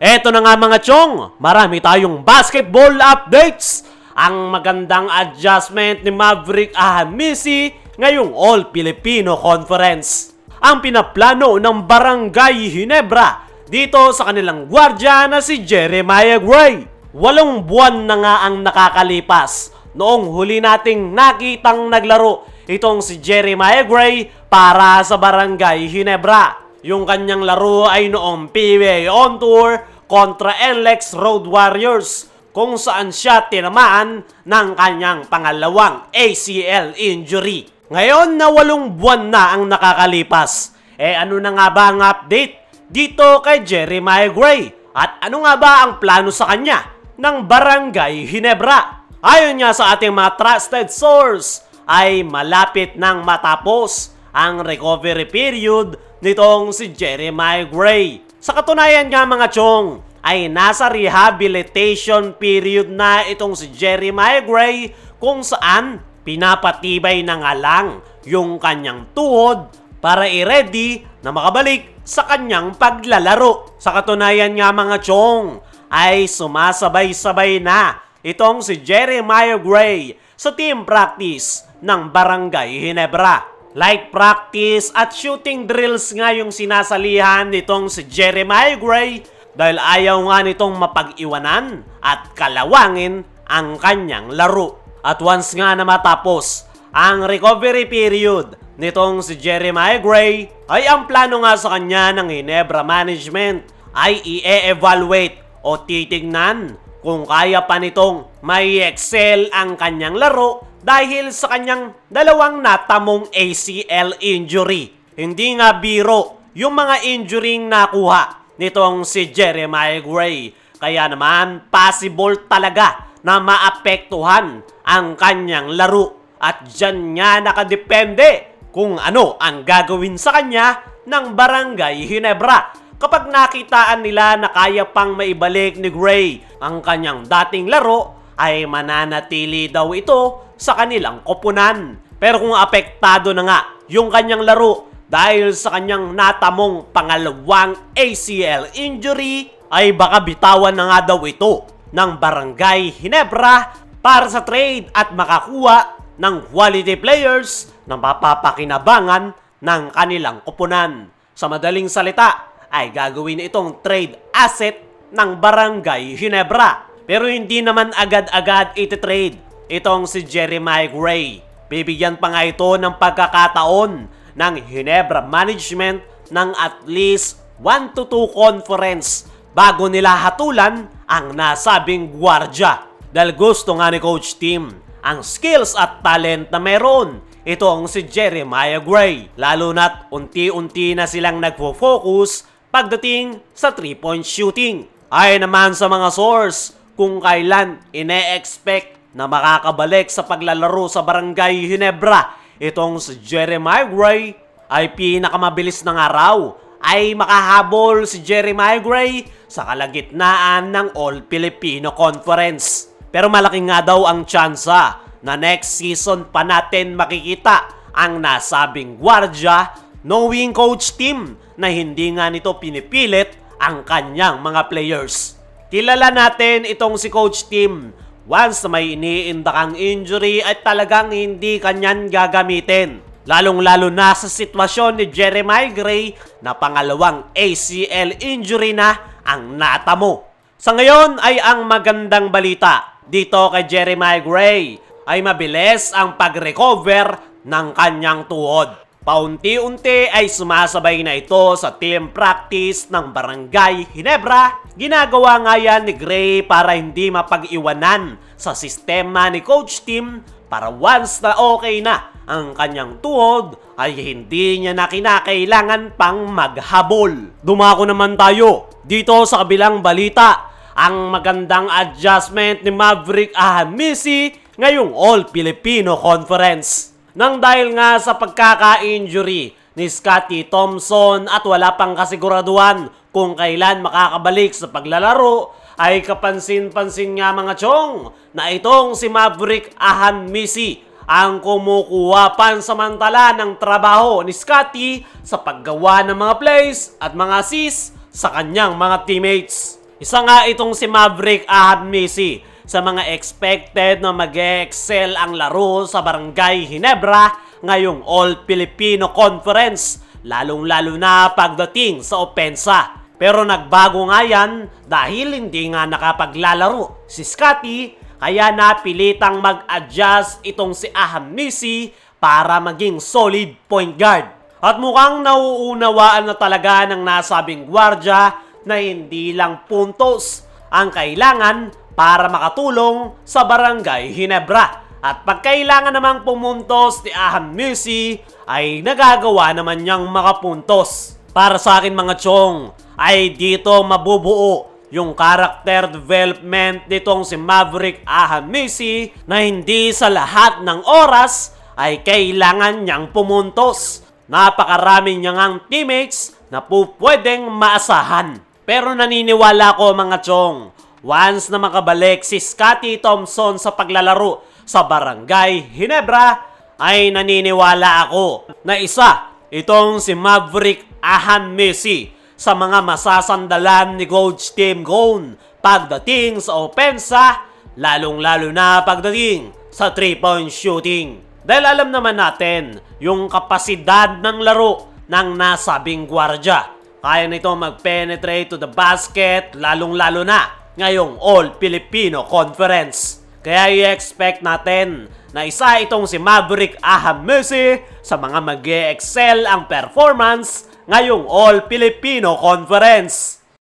Eto na nga mga chong, marami tayong basketball updates. Ang magandang adjustment ni Maverick Ahamisi ngayong All-Filipino Conference. Ang pinaplano ng Barangay Hinebra dito sa kanilang gwardya na si Jeremiah Gray. Walong buwan na nga ang nakakalipas noong huli nating nakitang naglaro itong si Jeremiah Gray para sa Barangay Hinebra. Yung kanyang laro ay noong PBA On Tour kontra NLEX Road Warriors kung saan siya tinamaan ng kanyang pangalawang ACL injury. Ngayon na walong buwan na ang nakakalipas. Eh ano na nga ba ang update dito kay Jeremiah Gray? At ano nga ba ang plano sa kanya ng Barangay Hinebra? Ayon nga sa ating mga trusted source, ay malapit nang matapos ang recovery period nitong si Jeremiah Gray. Sa katunayan nga mga chong, ay nasa rehabilitation period na itong si Jeremiah Gray kung saan pinapatibay na nga lang yung kanyang tuhod para i-ready na makabalik sa kanyang paglalaro. Sa katunayan nga mga chong, ay sumasabay-sabay na itong si Jeremiah Gray sa team practice ng Barangay Hinebra. Like practice at shooting drills nga yung sinasalihan nitong si Jeremiah Gray dahil ayaw nga nitong mapag-iwanan at kalawangin ang kanyang laro. At once nga na matapos ang recovery period nitong si Jeremiah Gray ay ang plano nga sa kanya ng Ginebra Management ay i-evaluate o titignan kung kaya pa nitong may excel ang kanyang laro dahil sa kanyang dalawang natamong ACL injury. Hindi nga biro yung mga injuring nakuha nitong si Jeremiah Gray. Kaya naman, possible talaga na maapektuhan ang kanyang laro. At dyan nga nakadepende kung ano ang gagawin sa kanya ng Barangay Hinebra kapag nakitaan nila na kaya pang maibalik ni Gray ang kanyang dating laro ay mananatili daw ito sa kanilang koponan. Pero kung apektado na nga yung kanyang laro dahil sa kanyang natamong pangalawang ACL injury ay baka bitawan na nga daw ito ng Barangay Hinebra para sa trade at makakuha ng quality players na mapapakinabangan ng kanilang koponan. Sa madaling salita, ay gagawin na itong trade asset ng Barangay Ginebra. Pero hindi naman agad-agad iti-trade itong si Jeremiah Gray. Bibigyan pa nga ito ng pagkakataon ng Ginebra Management ng at least 1 to 2 conference bago nila hatulan ang nasabing gwardya. Dahil gusto nga ni Coach Tim ang skills at talent na meron itong si Jeremiah Gray. Lalo na't unti-unti na silang nagpo-focus pagdating sa 3-point shooting. Ay naman sa mga source, kung kailan ine-expect na makakabalik sa paglalaro sa Barangay Hinebra, itong si Jeremiah Gray ay pinakamabilis ng araw ay makahabol si Jeremiah Gray sa kalagitnaan ng All-Filipino Conference. Pero malaking nga daw ang tsansa na next season pa natin makikita ang nasabing gwardya knowing coach team na hindi nga nito pinipilit ang kanyang mga players. Kilala natin itong si Coach Tim. Once may iniindakang injury ay talagang hindi kanyan gagamitin. Lalong-lalo na sa sitwasyon ni Jeremiah Gray na pangalawang ACL injury na ang natamo. Sa ngayon ay ang magandang balita dito kay Jeremiah Gray ay mabilis ang pag-recover ng kanyang tuhod. Paunti-unti ay sumasabay na ito sa team practice ng Barangay Hinebra. Ginagawa nga yan ni Gray para hindi mapag-iwanan sa sistema ni coach team para once na okay na ang kanyang tuhod ay hindi niya na kinakailangan pang maghabol. Dumako naman tayo dito sa kabilang balita. Ang magandang adjustment ni Maverick Ahamisi ngayong All-Filipino Conference. Nang dahil nga sa pagkaka-injury ni Scotty Thompson at wala pang kasiguraduhan kung kailan makakabalik sa paglalaro, ay kapansin-pansin nga mga chong na itong si Maverick Ahanmisi ang kumukuha pansamantala ng trabaho ni Scotty sa paggawa ng mga plays at mga assists sa kanyang mga teammates. Isa nga itong si Maverick Ahanmisi sa mga expected na mag-excel ang laro sa Barangay Hinebra ngayong All-Filipino Conference, lalong-lalo na pagdating sa opensa. Pero nagbago nga yan dahil hindi nga nakapaglalaro si Scotty kaya napilitang mag-adjust itong si Aham Nisi para maging solid point guard. At mukhang nauunawaan na talaga ng nasabing gwardya na hindi lang puntos ang kailangan para makatulong sa Barangay Hinebra. At pagkailangan namang pumuntos ni Aham Musi ay nagagawa naman niyang makapuntos. Para sa akin mga chong, ay dito mabubuo yung character development nitong si Maverick Aham Musi na hindi sa lahat ng oras ay kailangan niyang pumuntos. Napakarami niya ngang teammates na po pwedeng maasahan. Pero naniniwala ko mga chong, Once na makabalik si Scotty Thompson sa paglalaro sa Barangay Hinebra, ay naniniwala ako na isa itong si Maverick Ahan Messi sa mga masasandalan ni Coach Tim Cone pagdating sa opensa, lalong-lalo na pagdating sa 3-point shooting. Dahil alam naman natin yung kapasidad ng laro ng nasabing gwardya. Kaya nito mag-penetrate to the basket, lalong-lalo na ngayong All-Filipino Conference. Kaya i-expect natin na isa itong si Maverick Ahamesi sa mga mag excel ang performance ngayong All-Filipino Conference.